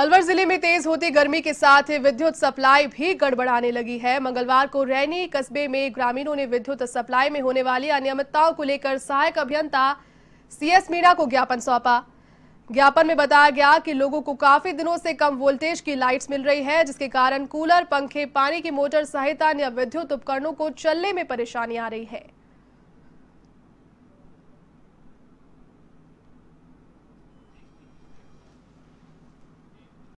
अलवर जिले में तेज होती गर्मी के साथ विद्युत सप्लाई भी गड़बड़ाने लगी है मंगलवार को रैनी कस्बे में ग्रामीणों ने विद्युत सप्लाई में होने वाली अनियमितताओं को लेकर सहायक अभियंता सीएस मीणा को ज्ञापन सौंपा ज्ञापन में बताया गया कि लोगों को काफी दिनों से कम वोल्टेज की लाइट्स मिल रही है जिसके कारण कूलर पंखे पानी की मोटर सहित अन्य विद्युत उपकरणों को चलने में परेशानी आ रही है